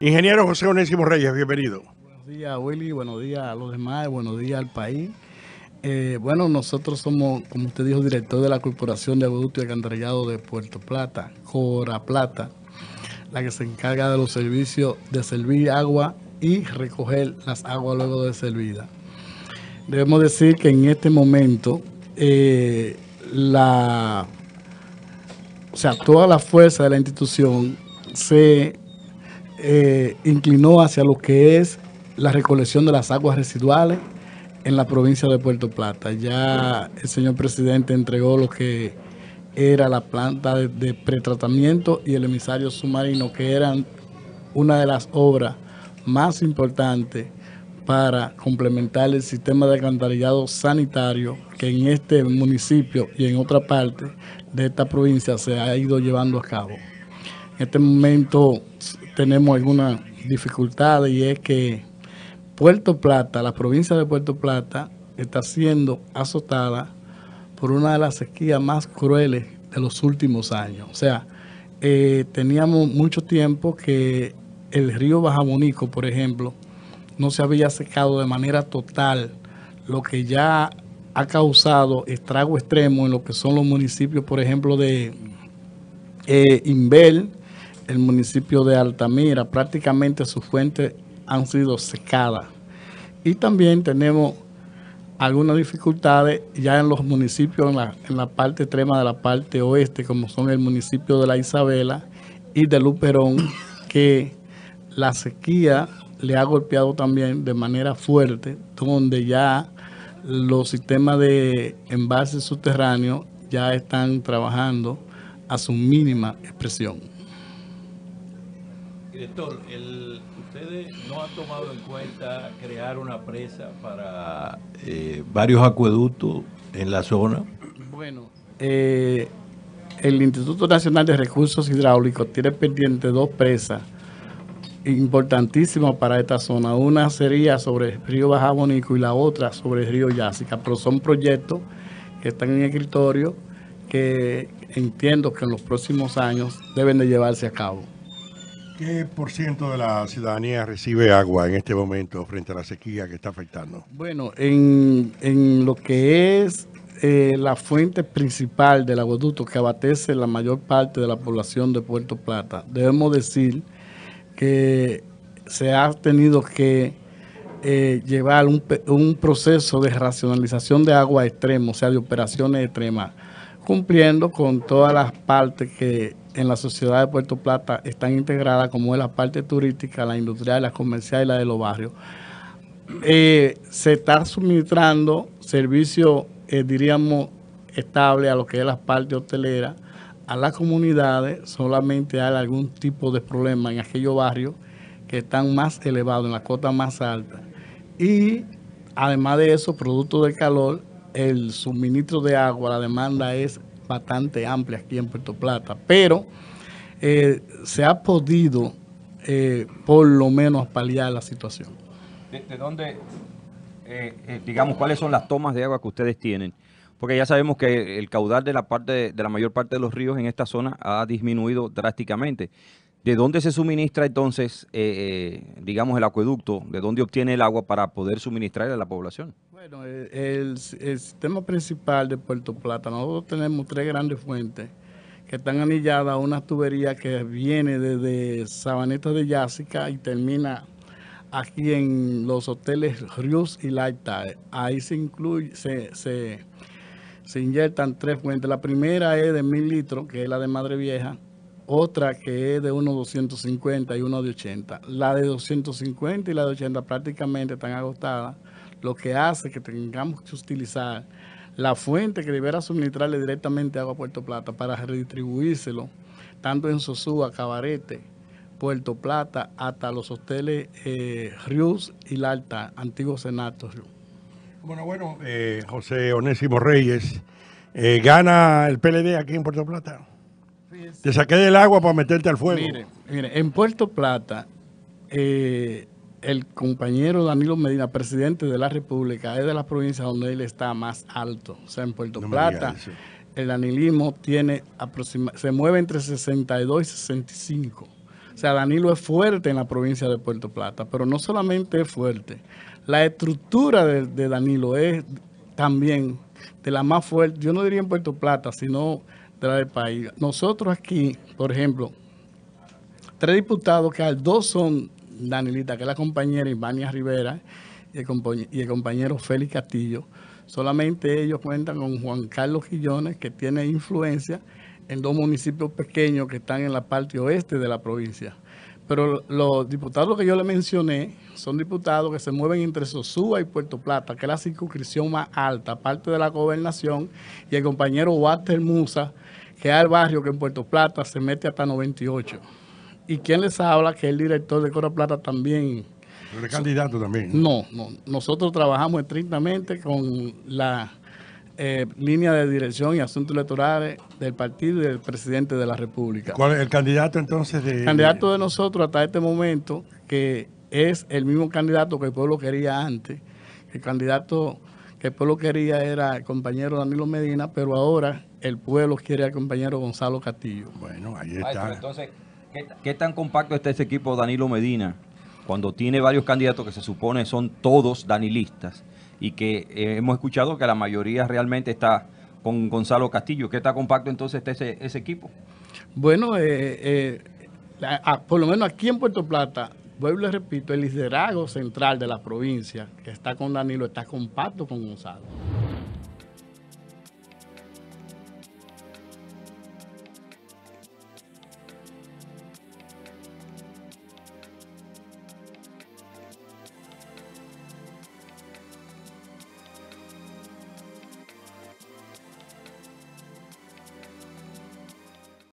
Ingeniero José Onésimo Reyes, bienvenido. Buenos días, Willy. Buenos días a los demás. Buenos días al país. Eh, bueno, nosotros somos, como usted dijo, director de la Corporación de Aguaducto y Alcantarillado de Puerto Plata, Cora Plata, la que se encarga de los servicios de servir agua y recoger las aguas luego de servida. Debemos decir que en este momento eh, la, o sea, toda la fuerza de la institución se eh, inclinó hacia lo que es la recolección de las aguas residuales en la provincia de Puerto Plata. Ya el señor presidente entregó lo que era la planta de pretratamiento y el emisario submarino, que eran una de las obras más importantes para complementar el sistema de alcantarillado sanitario que en este municipio y en otra parte de esta provincia se ha ido llevando a cabo. En este momento tenemos alguna dificultad y es que Puerto Plata, la provincia de Puerto Plata, está siendo azotada por una de las sequías más crueles de los últimos años. O sea, eh, teníamos mucho tiempo que el río Bajabonico, por ejemplo, no se había secado de manera total, lo que ya ha causado estrago extremo en lo que son los municipios, por ejemplo, de eh, Inbel, el municipio de Altamira, prácticamente sus fuentes han sido secadas. Y también tenemos algunas dificultades ya en los municipios en la, parte extrema de la parte oeste, como son el municipio de La Isabela y de Luperón, que la sequía le ha golpeado también de manera fuerte, donde ya los sistemas de envases subterráneos ya están trabajando a su mínima expresión. Director, el, ustedes no han tomado en cuenta crear una presa para eh, varios acueductos en la zona. Bueno, eh, el Instituto Nacional de Recursos Hidráulicos tiene pendiente dos presas importantísimas para esta zona. Una sería sobre el río Bajabonico y la otra sobre el río Yásica, pero son proyectos que están en escritorio que entiendo que en los próximos años deben de llevarse a cabo. ¿Qué por ciento de la ciudadanía recibe agua en este momento frente a la sequía que está afectando? Bueno, en, lo que es eh, la fuente principal del aguaducto que abatece la mayor parte de la población de Puerto Plata, debemos decir que se ha tenido que eh, llevar un, un proceso de racionalización de agua extremo, o sea, de operaciones extremas, cumpliendo con todas las partes que en la sociedad de Puerto Plata están integradas como es la parte turística, la industrial, la comercial y la de los barrios. Eh, se está suministrando servicio, eh, diríamos, estable a lo que es la parte hotelera, a las comunidades, solamente hay algún tipo de problema en aquellos barrios que están más elevados, en la cota más alta. Y además de eso, producto del calor, el suministro de agua, la demanda es bastante amplia aquí en Puerto Plata, pero eh, se ha podido eh, por lo menos paliar la situación. ¿De, dónde, eh, digamos, cuáles son las tomas de agua que ustedes tienen? Porque ya sabemos que el caudal de la, parte, de la mayor parte de los ríos en esta zona ha disminuido drásticamente. ¿De dónde se suministra entonces, digamos, el acueducto? ¿De dónde obtiene el agua para poder suministrarle a la población? Bueno, el, sistema principal de Puerto Plata, nosotros tenemos tres grandes fuentes que están anilladas a una tubería que viene desde Sabaneta de Yásica y termina aquí en los hoteles Rius y Tide. Ahí se incluye, se, inyectan tres fuentes. La primera es de mil litros, que es la de Madre Vieja, otra que es de unos 250 y uno de 80. La de 250 y la de 80 prácticamente están agotadas lo que hace que tengamos que utilizar la fuente que deberá suministrarle directamente agua a Puerto Plata para redistribuírselo, tanto en Sosúa, Cabarete, Puerto Plata, hasta los hoteles eh, Rius y Lalta, antiguos senatos. Bueno, bueno, eh, José Onésimo Reyes, eh, ¿gana el PLD aquí en Puerto Plata? Te saqué del agua para meterte al fuego. Mire, mire en Puerto Plata... Eh, el compañero Danilo Medina, presidente de la República, es de la provincia donde él está más alto. O sea, en Puerto Plata, el danilismo tiene se mueve entre 62 y 65. O sea, Danilo es fuerte en la provincia de Puerto Plata, pero no solamente es fuerte. La estructura de, de Danilo es también de la más fuerte, yo no diría en Puerto Plata, sino de la del país. Nosotros aquí, por ejemplo, tres diputados que al dos son Danilita, que es la compañera Ivania Rivera, y el, y compañero Félix Castillo. Solamente ellos cuentan con Juan Carlos Quillones, que tiene influencia en dos municipios pequeños que están en la parte oeste de la provincia. Pero los diputados que yo le mencioné son diputados que se mueven entre Sosúa y Puerto Plata, que es la circunscripción más alta, parte de la gobernación, y el compañero Walter Musa, que es el barrio que en Puerto Plata se mete hasta 98 y quién les habla, que el director de Cora Plata también. Pero candidato también. No, no, nosotros trabajamos estrictamente con la eh, línea de dirección y asuntos electorales del partido y del presidente de la República. ¿Cuál es el candidato entonces de...? El candidato de nosotros hasta este momento, que es el mismo candidato que el pueblo quería antes, el candidato que el pueblo quería era el compañero Danilo Medina, pero ahora el pueblo quiere al compañero Gonzalo Castillo. Bueno, ahí está. ¿Qué, tan compacto está ese equipo Danilo Medina cuando tiene varios candidatos que se supone son todos danilistas y que eh, hemos escuchado que la mayoría realmente está con Gonzalo Castillo? ¿Qué tan compacto entonces está ese, equipo? Bueno, eh, eh, por lo menos aquí en Puerto Plata, vuelvo y repito, el liderazgo central de la provincia que está con Danilo está compacto con Gonzalo.